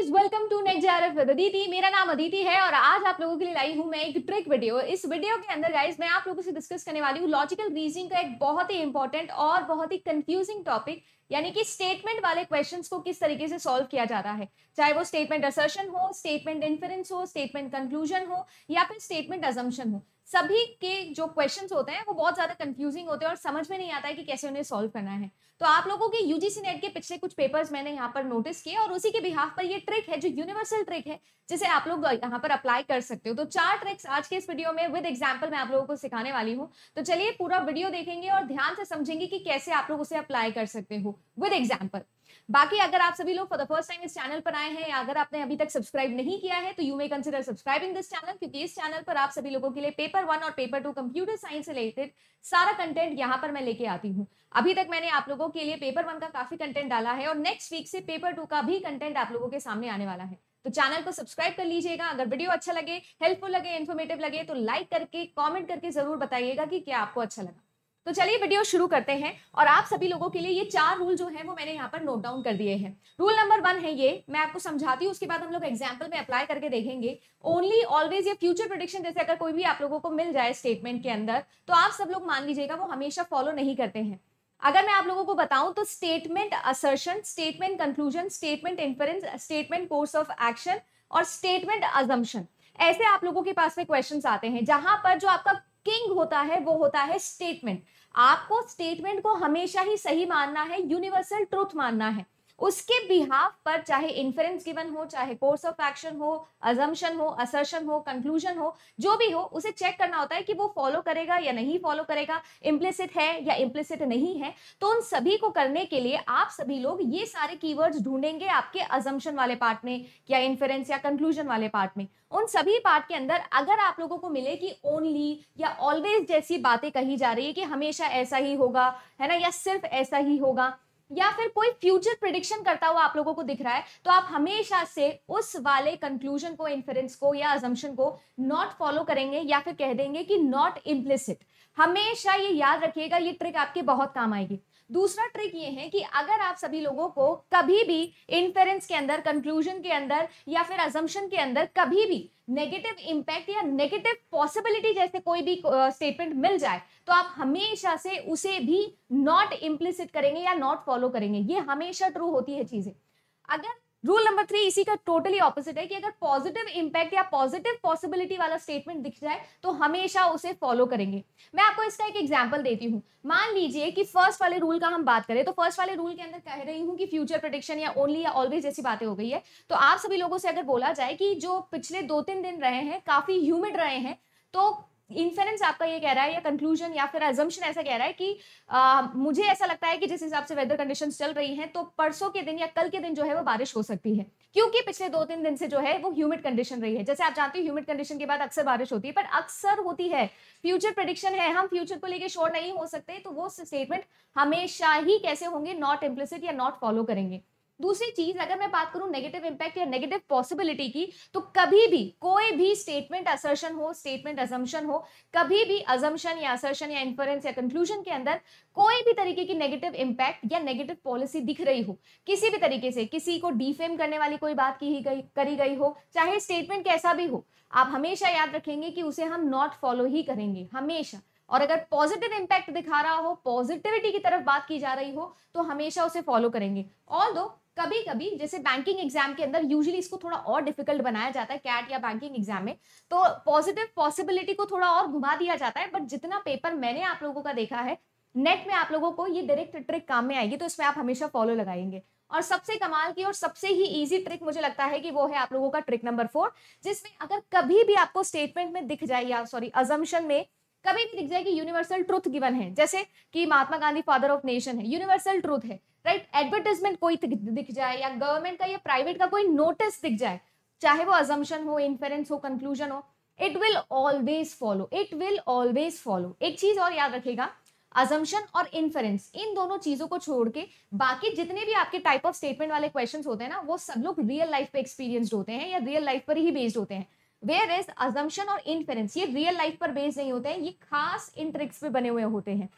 Guys welcome to Aditi मेरा नाम अदिति है और आज आप लोगों के लिए लाई हूं मैं एक ट्रिक वीडियो इस वीडियो के अंदर गाइस मैं आप लोगों से डिस्कस करने वाली हूं लॉजिकल रीजनिंग का एक बहुत ही इंपॉर्टेंट और बहुत ही कंफ्यूजिंग टॉपिक यानी कि स्टेटमेंट वाले क्वेश्चंस को किस तरीके से सॉल्व किया जा रहा है चाहे वो स्टेटमेंट असर्शन हो स्टेटमेंट इन्फरेंस हो स्टेटमेंट कंक्लूजन हो या फिर स्टेटमेंट अजम्पशन हो सभी के जो क्वेश्चंस होते हैं वो बहुत ज्यादा कंफ्यूजिंग होते हैं और समझ में नहीं आता है कि कैसे उन्हें सॉल्व करना है तो आप लोगों के यूजीसी नेट के पिछले कुछ पेपर्स मैंने यहाँ पर नोटिस किए और उसी के बिहाफ पर ये ट्रिक है जो यूनिवर्सल ट्रिक है जिसे आप लोग यहाँ पर अप्लाई कर सकते हो तो चार ट्रिक्स आज के इस वीडियो में विद एग्जाम्पल मैं आप लोगों को सिखाने वाली हूँ तो चलिए पूरा वीडियो देखेंगे और ध्यान से समझेंगे कि कैसे आप लोग उसे अप्लाई कर सकते हो विद एग्जाम्पल बाकी अगर आप सभी लोग फॉर द फर्स्ट टाइम इस चैनल पर आए हैं या अगर आपने अभी तक सब्सक्राइब नहीं किया है तो you may consider subscribing this channel क्योंकि इस चैनल पर आप सभी लोगों के लिए पेपर वन और पेपर टू कंप्यूटर साइंस से रिलेटेड सारा कंटेंट यहाँ पर मैं लेके आती हूँ अभी तक मैंने आप लोगों के लिए पेपर वन का काफी कंटेंट डाला है और नेक्स्ट वीक से पेपर टू का भी कंटेंट आप लोगों के सामने आने वाला है तो चैनल को सब्सक्राइब कर लीजिएगा अगर वीडियो अच्छा लगे हेल्पफुल लगे इन्फॉर्मेटिव लगे तो लाइक करके कॉमेंट करके जरूर बताइएगा कि क्या आपको अच्छा लगा तो चलिए वीडियो शुरू करते हैं और आप सभी लोगों के लिए ये चार रूल जो है वो मैंने यहाँ पर नोट डाउन कर दिए हैं रूल नंबर वन है ये मैं आपको समझाती हूँ उसके बाद हम लोग एग्जाम्पल में अप्लाई करके देखेंगे ओनली ऑलवेज ये फ्यूचर प्रोडिक्शन जैसे अगर कोई भी आप लोगों को मिल जाए स्टेटमेंट के अंदर तो आप सब लोग मान लीजिएगा वो हमेशा फॉलो नहीं करते हैं अगर मैं आप लोगों को बताऊं तो statement assertion statement conclusion statement inference statement course of action और स्टेटमेंट अजम्पन ऐसे आप लोगों के पास में क्वेश्चंस आते हैं जहां पर जो आपका किंग होता है वो होता है स्टेटमेंट आपको स्टेटमेंट को हमेशा ही सही मानना है यूनिवर्सल ट्रूथ मानना है उसके बिहाफ पर चाहे इन्फरेंस गिवन हो चाहे कोर्स ऑफ एक्शन हो अजम्पन हो असर्शन हो कंक्लूजन हो जो भी हो उसे चेक करना होता है कि वो फॉलो करेगा या नहीं फॉलो करेगा इम्प्लिसिट है या इम्प्लिसिट नहीं है तो उन सभी को करने के लिए आप सभी लोग ये सारे कीवर्ड्स ढूंढेंगे आपके अजम्पन वाले पार्ट में या इन्फरेंस या कंक्लूजन वाले पार्ट में उन सभी पार्ट के अंदर अगर आप लोगों को मिले कि ओनली या ऑलवेज जैसी बातें कही जा रही है कि हमेशा ऐसा ही होगा है ना या सिर्फ ऐसा ही होगा या फिर कोई फ्यूचर प्रिडिक्शन करता हुआ आप लोगों को दिख रहा है तो आप हमेशा से उस वाले कंक्लूजन को इन्फेरेंस को या अजम्पन को नॉट फॉलो करेंगे या फिर कह देंगे कि नॉट इम्प्लिसिट हमेशा ये याद रखिएगा ये ट्रिक आपके बहुत काम आएगी दूसरा ट्रिक ये है कि अगर आप सभी लोगों को कभी भी इंफेरेंस के अंदर कंक्लूजन के अंदर या फिर अजम्पन के अंदर कभी भी नेगेटिव इम्पैक्ट या नेगेटिव पॉसिबिलिटी जैसे कोई भी स्टेटमेंट uh, मिल जाए तो आप हमेशा से उसे भी नॉट इम्प्लिसिट करेंगे या नॉट फॉलो करेंगे ये हमेशा ट्रू होती है चीजें अगर रूल नंबर थ्री इसी का टोटली ऑपोजिट है कि अगर पॉजिटिव इंपैक्ट या पॉजिटिव पॉसिबिलिटी वाला स्टेटमेंट दिख जाए तो हमेशा उसे फॉलो करेंगे मैं आपको इसका एक एग्जाम्पल देती हूँ मान लीजिए कि फर्स्ट वाले रूल का हम बात करें तो फर्स्ट वाले रूल के अंदर कह रही हूँ कि फ्यूचर प्रोडिक्शन या ओनली या ऑलवेज जैसी बातें हो गई है तो आप सभी लोगों से अगर बोला जाए कि जो पिछले दो तीन दिन रहे हैं काफ़ी ह्यूमिड रहे हैं तो इन्फेरेंस आपका ये कह रहा है या कंक्लूजन या फिर एजम्पन ऐसा कह रहा है कि आ, मुझे ऐसा लगता है कि जिस हिसाब से वेदर कंडीशन चल रही हैं तो परसों के दिन या कल के दिन जो है वो बारिश हो सकती है क्योंकि पिछले दो तीन दिन से जो है वो ह्यूमिड कंडीशन रही है जैसे आप जानते हो ह्यूमिड कंडीशन के बाद अक्सर बारिश होती है पर अक्सर होती है फ्यूचर प्रडिक्शन है हम फ्यूचर को लेकर शोर नहीं हो सकते तो वो स्टेटमेंट हमेशा ही कैसे होंगे नॉट इम्प्लिसिट या नॉट फॉलो करेंगे दूसरी चीज अगर मैं बात करूं नेगेटिव इंपैक्ट या नेगेटिव पॉसिबिलिटी की तो कभी भी कोई भी स्टेटमेंट असर्शन हो स्टेटमेंट असम्पशन हो कभी भी असम्पशन या असर्शन या इन्फरेंस या कंक्लूजन के अंदर कोई भी तरीके की नेगेटिव इंपैक्ट या नेगेटिव पॉलिसी दिख रही हो किसी भी तरीके से किसी को डिफेम करने वाली कोई बात की गई करी गई हो चाहे स्टेटमेंट कैसा भी हो आप हमेशा याद रखेंगे कि उसे हम नॉट फॉलो ही करेंगे हमेशा और अगर पॉजिटिव इंपैक्ट दिखा रहा हो पॉजिटिविटी की तरफ बात की जा रही हो तो हमेशा उसे फॉलो करेंगे ऑल दो कभी कभी जैसे बैंकिंग एग्जाम के अंदर यूजली इसको थोड़ा और डिफिकल्ट बनाया जाता है कैट या बैंकिंग एग्जाम में तो पॉजिटिव पॉसिबिलिटी को थोड़ा और घुमा दिया जाता है बट जितना पेपर मैंने आप लोगों का देखा है नेट में आप लोगों को ये डायरेक्ट ट्रिक काम में आएगी तो इसमें आप हमेशा फॉलो लगाएंगे और सबसे कमाल की और सबसे ही इजी ट्रिक मुझे लगता है कि वो है आप लोगों का ट्रिक नंबर फोर जिसमें अगर कभी भी आपको स्टेटमेंट में दिख जाए या सॉरी अजम्पन में कभी भी दिख जाए कि यूनिवर्सल ट्रूथ गिवन है जैसे कि Mahatma Gandhi father of nation है यूनिवर्सल ट्रूथ है राइट एडवर्टीजमेंट कोई दिख जाए या गवर्नमेंट का या प्राइवेट का कोई नोटिस दिख जाए चाहे वो अजम्पन हो इन्फेरेंस हो कंक्लूजन हो it will always follow it will always follow एक चीज और याद रखेगा अजम्पन और इन्फेरेंस इन दोनों चीजों को छोड़ के बाकी जितने भी आपके टाइप ऑफ स्टेटमेंट वाले क्वेश्चन होते हैं ना वो सब लोग रियल लाइफ पे एक्सपीरियंस्ड होते हैं या रियल लाइफ पर ही बेस्ड होते हैं वेयर इज अजम्पन और इन्फेरेंस ये रियल लाइफ पर बेस्ड नहीं होते हैं ये खास इन ट्रिक्स पे बने हुए होते हैं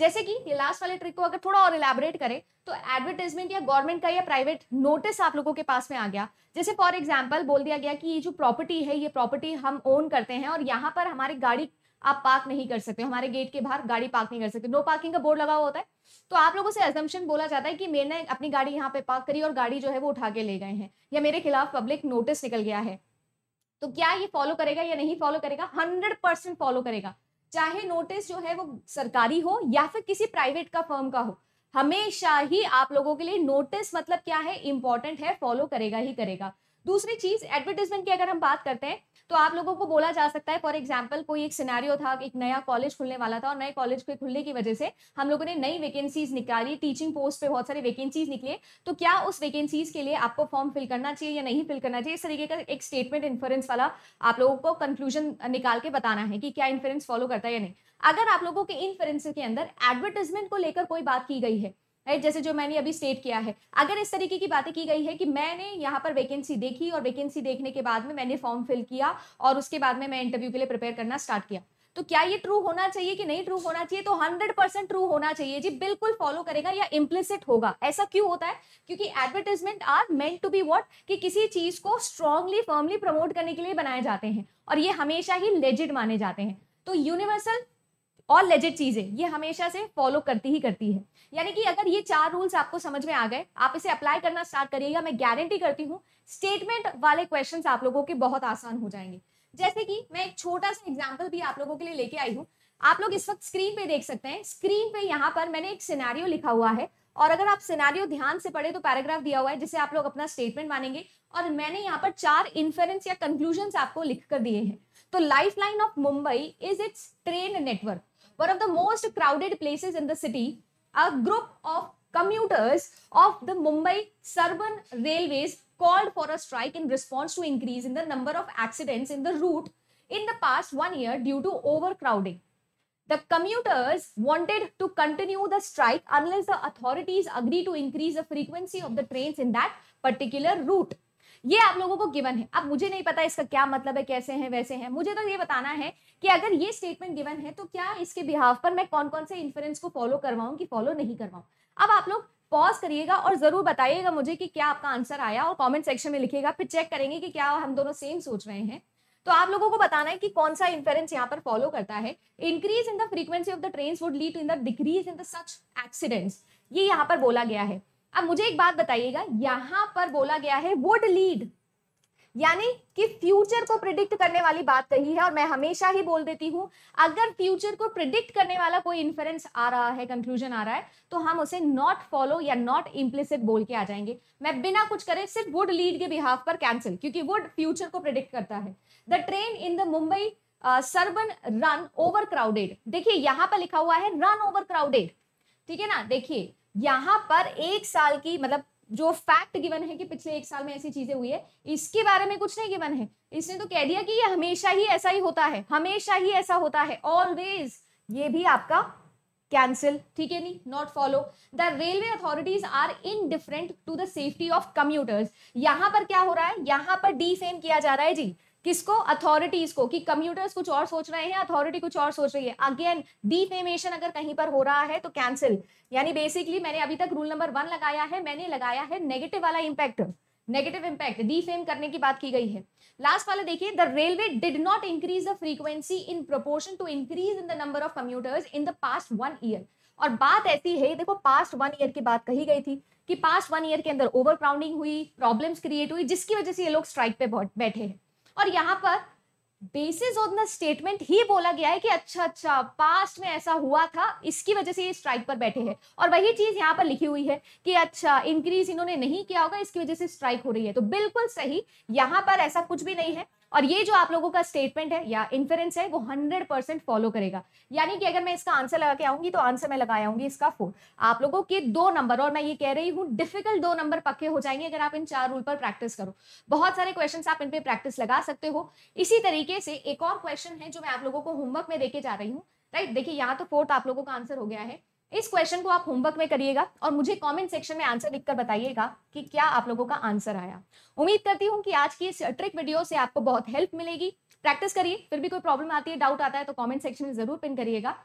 जैसे कि ये लास्ट वाले ट्रिक को अगर थोड़ा और इलेबोरेट करें तो एडवर्टाइजमेंट या गवर्नमेंट का या प्राइवेट नोटिस आप लोगों के पास में आ गया जैसे फॉर एग्जाम्पल बोल दिया गया कि ये जो प्रॉपर्टी है ये प्रॉपर्टी हम ओन करते हैं और यहाँ पर हमारी गाड़ी आप पार्क नहीं कर सकते हमारे गेट के बाहर गाड़ी पार्क नहीं कर सकते नो पार्किंग का बोर्ड लगा हुआ होता है तो आप लोगों से एजम्पन बोला जाता है कि मैंने अपनी गाड़ी यहाँ पे पार्क करी और गाड़ी जो है वो उठा के ले गए हैं या मेरे खिलाफ पब्लिक नोटिस निकल गया है तो क्या ये फॉलो करेगा या नहीं फॉलो करेगा हंड्रेड परसेंट फॉलो करेगा चाहे नोटिस जो है वो सरकारी हो या फिर किसी प्राइवेट का फर्म का हो हमेशा ही आप लोगों के लिए नोटिस मतलब क्या है इंपॉर्टेंट है फॉलो करेगा ही करेगा दूसरी चीज एडवर्टीजमेंट की अगर हम बात करते हैं तो आप लोगों को बोला जा सकता है फॉर एग्जाम्पल कोई एक सिनारियो था एक नया कॉलेज खुलने वाला था और नए कॉलेज के खुलने की वजह से हम लोगों ने नई वैकेंसीज निकाली टीचिंग पोस्ट पे बहुत सारी वैकेंसीज निकले तो क्या उस वैकेंसीज के लिए आपको फॉर्म फिल करना चाहिए या नहीं फिल करना चाहिए इस तरीके का एक स्टेटमेंट इन्फ्लुएंस वाला आप लोगों को कंक्लूजन निकाल के बताना है कि क्या इन्फ्लुएंस फॉलो करता है या नहीं अगर आप लोगों के इन्फ्लुएंस के अंदर एडवर्टीजमेंट को लेकर कोई बात की गई है राइट जैसे जो मैंने अभी स्टेट किया है अगर इस तरीके की बातें की गई है कि मैंने यहाँ पर वैकेंसी देखी और वैकेंसी देखने के बाद में मैंने फॉर्म फिल किया और उसके बाद में मैं इंटरव्यू के लिए प्रिपेयर करना स्टार्ट किया तो क्या ये ट्रू होना चाहिए कि नहीं ट्रू होना चाहिए तो 100 परसेंट ट्रू होना चाहिए जी बिल्कुल फॉलो करेगा या इम्प्लिसिट होगा ऐसा क्यों होता है क्योंकि advertisement are meant to be what कि किसी चीज को स्ट्रांगली फर्मली प्रमोट करने के लिए बनाए जाते हैं और ये हमेशा ही लेजिड माने जाते हैं तो यूनिवर्सल और लेजेड चीज़ें ये हमेशा से फॉलो करती ही करती है यानी कि अगर ये चार रूल्स आपको समझ में आ गए आप इसे अप्लाई करना स्टार्ट करिएगा मैं गारंटी करती हूँ स्टेटमेंट वाले क्वेश्चन आप लोगों के बहुत आसान हो जाएंगे जैसे कि मैं एक छोटा सा एग्जाम्पल भी आप लोगों के लिए लेके आई हूँ आप लोग इस वक्त स्क्रीन पे देख सकते हैं स्क्रीन पे यहाँ पर मैंने एक सिनारियो लिखा हुआ है और अगर आप सिनारियो ध्यान से पढ़े तो पैराग्राफ दिया हुआ है जिसे आप लोग अपना स्टेटमेंट मानेंगे और मैंने यहाँ पर चार इन्फेरेंस या कंक्लूजन आपको लिख कर दिए हैं तो lifeline of Mumbai is its train network one of the most crowded places in the city, a group of commuters of the Mumbai Suburban Railways called for a strike in response to increase in the number of accidents in the route in the past one year due to overcrowding. The commuters wanted to continue the strike unless the authorities agree to increase the frequency of the trains in that particular route. ये आप लोगों को given है अब मुझे नहीं पता इसका क्या मतलब है कैसे है वैसे है मुझे तो ये बताना है कि अगर ये स्टेटमेंट गिवन है तो क्या इसके बिहाव पर मैं कौन कौन से इन्फ्लुएंस को फॉलो करवाऊँ कि फॉलो नहीं करवाऊँ अब आप लोग पॉज करिएगा और ज़रूर बताइएगा मुझे कि क्या आपका आंसर आया और कमेंट सेक्शन में लिखिएगा फिर चेक करेंगे कि क्या हम दोनों सेम सोच रहे हैं तो आप लोगों को बताना है कि कौन सा इन्फ्लुएंस यहाँ पर फॉलो करता है increase in the frequency of the train would lead to in the decrease in the such accidents ये यहाँ पर बोला गया है अब मुझे एक बात बताइएगा यहां पर बोला गया है वुड लीड यानी कि फ्यूचर को प्रिडिक्ट करने वाली बात कही है और मैं हमेशा ही बोल देती हूं अगर फ्यूचर को प्रिडिक्ट करने वाला कोई इन्फ्लुएंस आ रहा है कंक्लूजन आ रहा है तो हम उसे नॉट फॉलो या नॉट इम्प्लिसिट बोल के आ जाएंगे मैं बिना कुछ करे सिर्फ वुड लीड के बिहाफ पर कैंसिल क्योंकि वुड फ्यूचर को प्रिडिक्ट करता है the train in the Mumbai suburban run over crowded देखिए यहां पर लिखा हुआ है रन ओवर क्राउडेड ठीक है ना देखिए यहाँ पर एक साल की मतलब जो फैक्ट गिवन है कि पिछले एक साल में ऐसी चीजें हुई है इसके बारे में कुछ नहीं गिवन है इसने तो कह दिया कि ये हमेशा ही ऐसा ही होता है हमेशा ही ऐसा होता है ऑलवेज ये भी आपका कैंसिल ठीक है नहीं not follow the railway authorities are indifferent to the safety of commuters यहां पर क्या हो रहा है यहां पर डी फेम किया जा रहा है जी किसको अथॉरिटीज को कि कंप्यूटर्स कुछ और सोच रहे हैं अथॉरिटी कुछ और सोच रही है अगेन डिफेमेशन अगर कहीं पर हो रहा है तो कैंसिल यानी बेसिकली मैंने अभी तक रूल नंबर वन लगाया है मैंने लगाया है नेगेटिव वाला इम्पैक्ट नेगेटिव इंपैक्ट डिफेम करने की बात की गई है लास्ट वाला देखिए the railway did not increase the frequency in proportion to increase in the number of computers in the past one year और बात ऐसी है देखो पास्ट वन ईयर की बात कही गई थी कि पास्ट वन ईयर के अंदर ओवर हुई प्रॉब्लम्स क्रिएट हुई जिसकी वजह से ये लोग स्ट्राइक पे बैठे हैं और यहाँ पर बेसिस ऑन द स्टेटमेंट ही बोला गया है कि अच्छा अच्छा पास्ट में ऐसा हुआ था इसकी वजह से ये स्ट्राइक पर बैठे हैं और वही चीज यहाँ पर लिखी हुई है कि अच्छा इंक्रीज इन्होंने नहीं किया होगा इसकी वजह से स्ट्राइक हो रही है तो बिल्कुल सही यहाँ पर ऐसा कुछ भी नहीं है और ये जो आप लोगों का स्टेटमेंट है या इन्फेरेंस है वो हंड्रेड परसेंट फॉलो करेगा यानी कि अगर मैं इसका आंसर लगा के आऊंगी तो आंसर मैं लगायाऊंगी इसका फोर आप लोगों के दो नंबर और मैं ये कह रही हूँ डिफिकल्ट दो नंबर पक्के हो जाएंगे अगर आप इन चार रूल पर प्रैक्टिस करो बहुत सारे क्वेश्चन आप इन पर प्रैक्टिस लगा सकते हो इसी तरीके से एक और क्वेश्चन है जो मैं आप लोगों को होमवर्क में देके जा रही हूँ राइट देखिए यहाँ तो फोर्थ आप लोगों का आंसर हो गया है इस क्वेश्चन को आप होमवर्क में करिएगा और मुझे कमेंट सेक्शन में आंसर लिखकर बताइएगा कि क्या आप लोगों का आंसर आया उम्मीद करती हूँ कि आज की इस ट्रिक वीडियो से आपको बहुत हेल्प मिलेगी प्रैक्टिस करिए फिर भी कोई प्रॉब्लम आती है डाउट आता है तो कमेंट सेक्शन में जरूर पिन करिएगा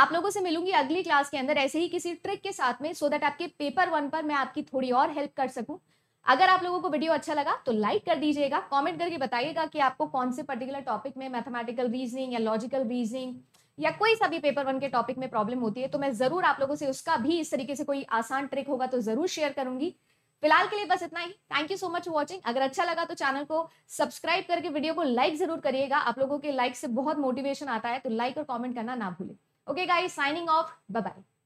आप लोगों से मिलूंगी अगली क्लास के अंदर ऐसे ही किसी ट्रिक के साथ में सो देट दैट आपके पेपर वन पर मैं आपकी थोड़ी और हेल्प कर सकूँ अगर आप लोगों को वीडियो अच्छा लगा तो लाइक कर दीजिएगा कमेंट करके बताइएगा कि आपको कौन से पर्टिकुलर टॉपिक में मैथमेटिकल रीजनिंग या लॉजिकल रीजनिंग या कोई सा भी पेपर वन के टॉपिक में प्रॉब्लम होती है तो मैं जरूर आप लोगों से उसका भी इस तरीके से कोई आसान ट्रिक होगा तो जरूर शेयर करूंगी फिलहाल के लिए बस इतना ही thank you so much watching अगर अच्छा लगा तो चैनल को सब्सक्राइब करके वीडियो को लाइक जरूर करिएगा आप लोगों के लाइक से बहुत मोटिवेशन आता है तो लाइक और कॉमेंट करना ना भूलें ओके गाई साइनिंग ऑफ बाय बाय